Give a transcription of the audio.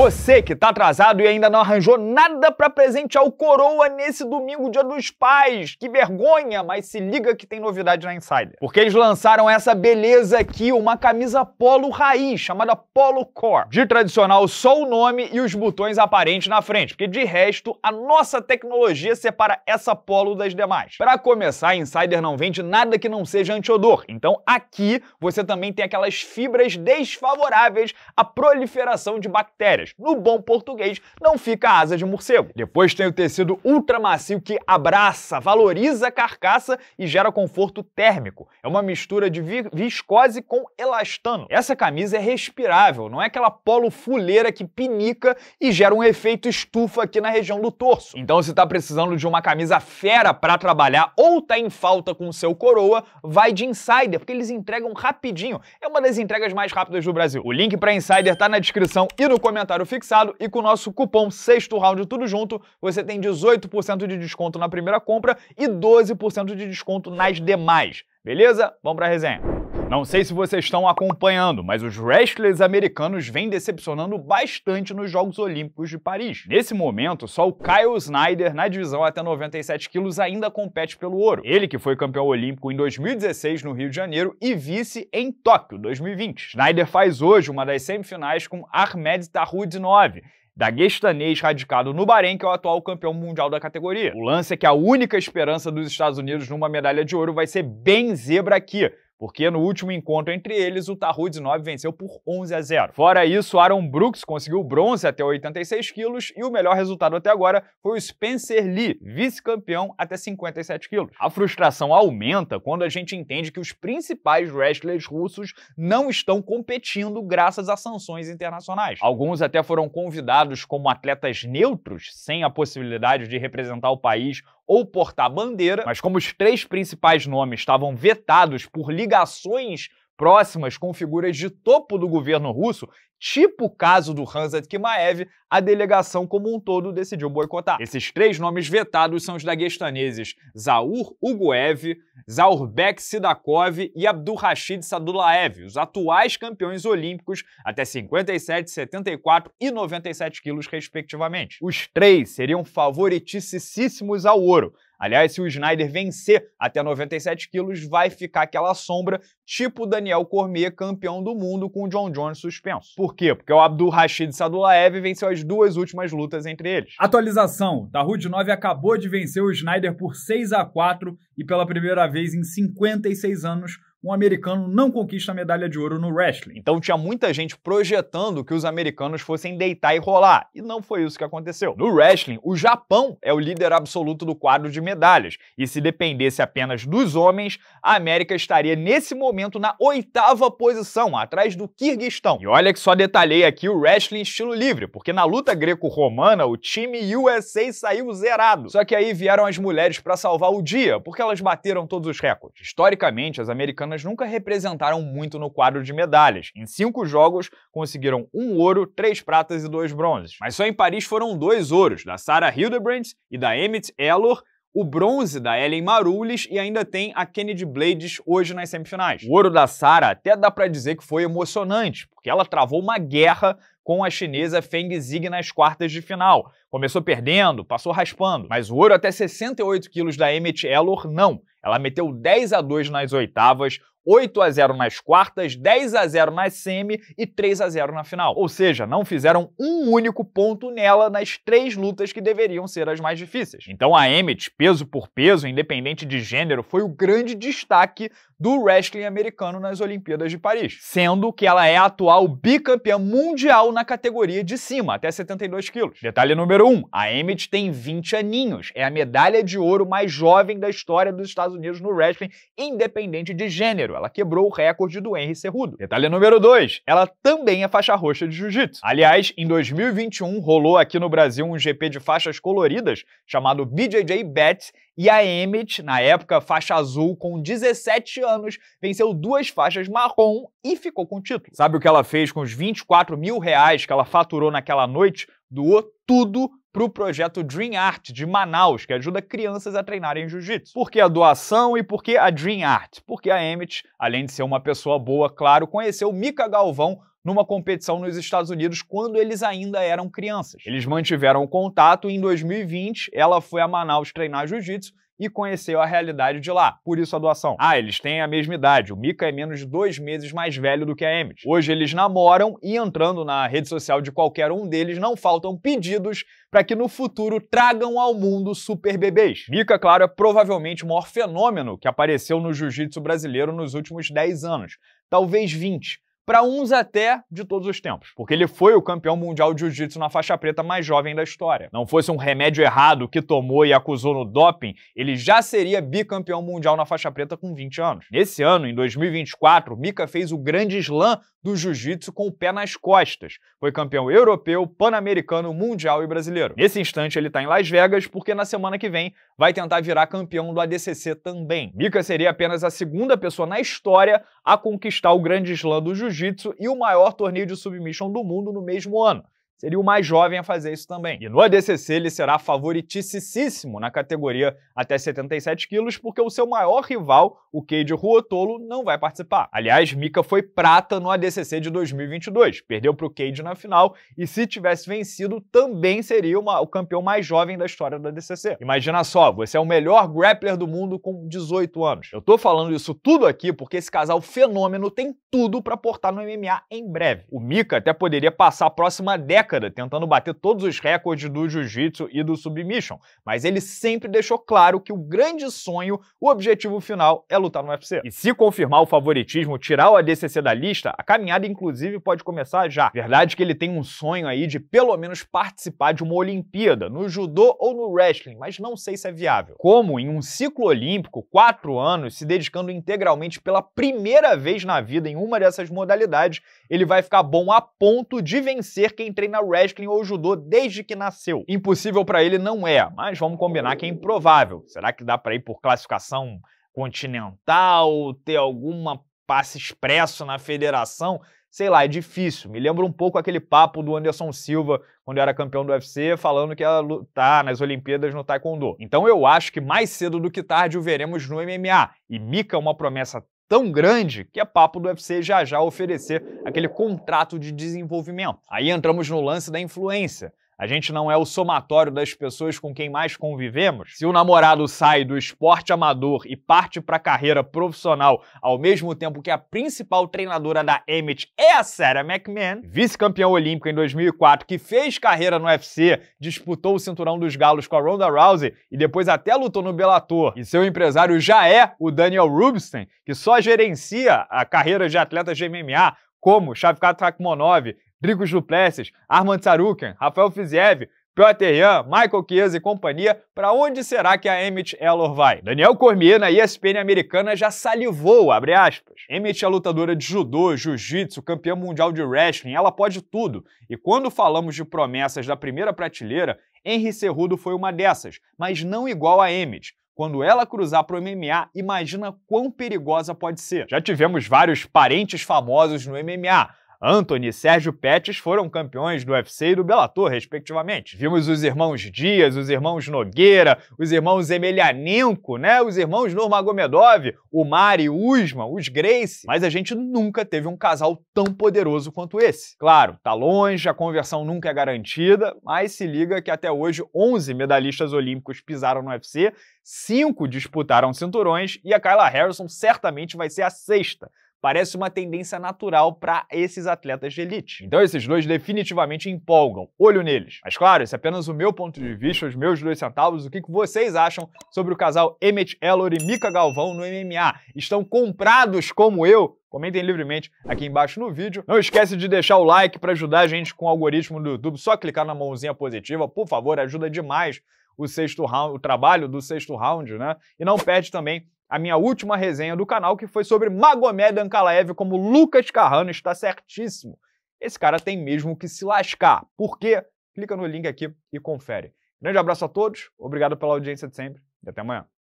Você que tá atrasado e ainda não arranjou nada para presentear o Coroa nesse domingo, Dia dos Pais. Que vergonha, mas se liga que tem novidade na Insider. Porque eles lançaram essa beleza aqui, uma camisa polo raiz, chamada Polo Core. De tradicional, só o nome e os botões aparentes na frente, porque de resto, a nossa tecnologia separa essa polo das demais. Para começar, a Insider não vende nada que não seja antiodor. Então aqui você também tem aquelas fibras desfavoráveis à proliferação de bactérias no bom português, não fica asa de morcego. Depois tem o tecido ultra macio que abraça, valoriza a carcaça e gera conforto térmico. É uma mistura de viscose com elastano. Essa camisa é respirável, não é aquela polo fuleira que pinica e gera um efeito estufa aqui na região do torso. Então, se tá precisando de uma camisa fera para trabalhar ou tá em falta com o seu coroa, vai de Insider, porque eles entregam rapidinho. É uma das entregas mais rápidas do Brasil. O link para Insider tá na descrição e no comentário comentário fixado e com o nosso cupom sexto round tudo junto, você tem 18% de desconto na primeira compra e 12% de desconto nas demais. Beleza? Vamos para a resenha. Não sei se vocês estão acompanhando, mas os wrestlers americanos vêm decepcionando bastante nos Jogos Olímpicos de Paris. Nesse momento, só o Kyle Snyder, na divisão até 97 quilos, ainda compete pelo ouro. Ele que foi campeão olímpico em 2016 no Rio de Janeiro e vice em Tóquio 2020. Snyder faz hoje uma das semifinais com Ahmed Tarudinov, daguestanês radicado no Bahrein, que é o atual campeão mundial da categoria. O lance é que a única esperança dos Estados Unidos numa medalha de ouro vai ser bem zebra aqui, porque no último encontro entre eles, o Tahu 19 venceu por 11 a 0. Fora isso, Aaron Brooks conseguiu bronze até 86 quilos e o melhor resultado até agora foi o Spencer Lee, vice-campeão até 57 quilos. A frustração aumenta quando a gente entende que os principais wrestlers russos não estão competindo graças a sanções internacionais. Alguns até foram convidados como atletas neutros, sem a possibilidade de representar o país ou portar bandeira, mas como os três principais nomes estavam vetados por ligações próximas com figuras de topo do governo russo, tipo o caso do Hanzat Kimaev, a delegação como um todo decidiu boicotar. Esses três nomes vetados são os daguestaneses Zaur Ugoev, Zaurbek Sidakov e Abdurrashid Sadulaev, os atuais campeões olímpicos até 57, 74 e 97 quilos, respectivamente. Os três seriam favoriticíssimos ao ouro, Aliás, se o Snyder vencer até 97 quilos, vai ficar aquela sombra, tipo Daniel Cormier, campeão do mundo, com o John Jones suspenso. Por quê? Porque o Abdul Rashid Sadulaev venceu as duas últimas lutas entre eles. Atualização: Rude 9 acabou de vencer o Snyder por 6 a 4 e pela primeira vez em 56 anos um americano não conquista a medalha de ouro no wrestling. Então tinha muita gente projetando que os americanos fossem deitar e rolar, e não foi isso que aconteceu. No wrestling, o Japão é o líder absoluto do quadro de medalhas, e se dependesse apenas dos homens, a América estaria nesse momento na oitava posição, atrás do Kirguistão. E olha que só detalhei aqui o wrestling estilo livre, porque na luta greco-romana o time USA saiu zerado. Só que aí vieram as mulheres para salvar o dia, porque elas bateram todos os recordes. Historicamente, as americanas americanas nunca representaram muito no quadro de medalhas. Em cinco jogos, conseguiram um ouro, três pratas e dois bronzes. Mas só em Paris foram dois ouros, da Sarah Hildebrandt e da Emmett Elor, o bronze da Ellen Marulis e ainda tem a Kennedy Blades hoje nas semifinais. O ouro da Sara até dá para dizer que foi emocionante, porque ela travou uma guerra com a chinesa Feng Zig nas quartas de final. Começou perdendo, passou raspando, mas o ouro até 68 quilos da Emmett Elor não. Ela meteu 10 a 2 nas oitavas, 8 a 0 nas quartas, 10 a 0 na semi e 3 a 0 na final. Ou seja, não fizeram um único ponto nela nas três lutas que deveriam ser as mais difíceis. Então a Emmett, peso por peso, independente de gênero, foi o grande destaque do wrestling americano nas Olimpíadas de Paris, sendo que ela é a atual bicampeã mundial na categoria de cima, até 72 quilos. Detalhe número 1, um, a Emmett tem 20 aninhos, é a medalha de ouro mais jovem da história dos Estados Unidos no wrestling, independente de gênero. Ela quebrou o recorde do Henry Cerrudo. Detalhe número 2. Ela também é faixa roxa de jiu-jitsu. Aliás, em 2021 rolou aqui no Brasil um GP de faixas coloridas chamado BJJ Bet e a Emmet, na época faixa azul, com 17 anos, venceu duas faixas marrom e ficou com o título. Sabe o que ela fez com os 24 mil reais que ela faturou naquela noite? Doou tudo para o projeto Dream Art de Manaus, que ajuda crianças a treinarem jiu-jitsu. Por que a doação e por que a Dream Art? Porque a Emmett, além de ser uma pessoa boa, claro, conheceu Mika Galvão numa competição nos Estados Unidos quando eles ainda eram crianças. Eles mantiveram o contato e em 2020 ela foi a Manaus treinar jiu-jitsu e conheceu a realidade de lá, por isso a doação. Ah, eles têm a mesma idade, o Mika é menos de dois meses mais velho do que a Emmett. Hoje eles namoram e entrando na rede social de qualquer um deles, não faltam pedidos para que no futuro tragam ao mundo super bebês. Mika, claro, é provavelmente o maior fenômeno que apareceu no jiu-jitsu brasileiro nos últimos 10 anos, talvez 20 para uns até de todos os tempos, porque ele foi o campeão mundial de jiu-jitsu na faixa preta mais jovem da história. Não fosse um remédio errado que tomou e acusou no doping, ele já seria bicampeão mundial na faixa preta com 20 anos. Nesse ano, em 2024, Mika fez o grande slam do jiu-jitsu com o pé nas costas. Foi campeão europeu, pan-americano, mundial e brasileiro. Nesse instante, ele está em Las Vegas porque na semana que vem vai tentar virar campeão do ADCC também. Mika seria apenas a segunda pessoa na história a conquistar o grande slam do jiu-jitsu jiu-jitsu e o maior torneio de submission do mundo no mesmo ano seria o mais jovem a fazer isso também. E no ADCC ele será favoriticíssimo na categoria até 77 quilos, porque o seu maior rival, o Cade Ruotolo, não vai participar. Aliás, Mika foi prata no ADCC de 2022, perdeu para o Cade na final e se tivesse vencido também seria uma, o campeão mais jovem da história do ADCC. Imagina só, você é o melhor grappler do mundo com 18 anos. Eu tô falando isso tudo aqui porque esse casal fenômeno tem tudo para portar no MMA em breve. O Mika até poderia passar a próxima década década tentando bater todos os recordes do jiu-jitsu e do submission, mas ele sempre deixou claro que o grande sonho, o objetivo final é lutar no UFC. E se confirmar o favoritismo, tirar o ADCC da lista, a caminhada inclusive pode começar já. Verdade que ele tem um sonho aí de pelo menos participar de uma Olimpíada, no judô ou no wrestling, mas não sei se é viável. Como em um ciclo olímpico, quatro anos, se dedicando integralmente pela primeira vez na vida em uma dessas modalidades, ele vai ficar bom a ponto de vencer quem treina treina wrestling ou judô desde que nasceu. Impossível para ele não é, mas vamos combinar que é improvável. Será que dá para ir por classificação continental, ter alguma passe expresso na federação? sei lá, é difícil. Me lembra um pouco aquele papo do Anderson Silva, quando era campeão do UFC, falando que ia lutar nas Olimpíadas no Taekwondo. Então eu acho que mais cedo do que tarde o veremos no MMA. E Mika é uma promessa tão grande que é papo do UFC já já oferecer aquele contrato de desenvolvimento. Aí entramos no lance da influência. A gente não é o somatório das pessoas com quem mais convivemos? Se o namorado sai do esporte amador e parte para a carreira profissional ao mesmo tempo que a principal treinadora da Emmett é a Sarah McMahon, vice-campeã olímpica em 2004, que fez carreira no UFC, disputou o cinturão dos galos com a Ronda Rousey e depois até lutou no Bellator, e seu empresário já é o Daniel Rubinstein, que só gerencia a carreira de atletas de MMA, como Shavkat Rakhmonov, Dricos Duplessis, Armand Sarukian, Rafael Fiziev, Piotr Jan, Michael Chiesa e companhia, para onde será que a Emmett Elor vai? Daniel Cormier, na ESPN americana, já salivou, abre aspas. Emmett é lutadora de judô, jiu-jitsu, campeã mundial de wrestling, ela pode tudo. E quando falamos de promessas da primeira prateleira, Henry Cerrudo foi uma dessas, mas não igual a Emmett. Quando ela cruzar para o MMA, imagina quão perigosa pode ser. Já tivemos vários parentes famosos no MMA, Anthony e Sérgio Pettis foram campeões do UFC e do Bellator, respectivamente. Vimos os irmãos Dias, os irmãos Nogueira, os irmãos Emelianenko, né? Os irmãos Nurmagomedov, o Mari Usman, os Grace. Mas a gente nunca teve um casal tão poderoso quanto esse. Claro, tá longe, a conversão nunca é garantida, mas se liga que até hoje 11 medalhistas olímpicos pisaram no UFC, 5 disputaram cinturões e a Kyla Harrison certamente vai ser a sexta parece uma tendência natural para esses atletas de elite. Então esses dois definitivamente empolgam. Olho neles. Mas claro, esse é apenas o meu ponto de vista, os meus dois centavos, o que vocês acham sobre o casal Emmett Ellor e Mika Galvão no MMA? Estão comprados como eu? Comentem livremente aqui embaixo no vídeo. Não esquece de deixar o like para ajudar a gente com o algoritmo do YouTube. Só clicar na mãozinha positiva, por favor, ajuda demais o sexto round, o trabalho do sexto round, né? E não perde também a minha última resenha do canal, que foi sobre Magomed Ankalaev, como Lucas Carrano está certíssimo. Esse cara tem mesmo que se lascar. Por quê? Clica no link aqui e confere. Grande abraço a todos, obrigado pela audiência de sempre e até amanhã.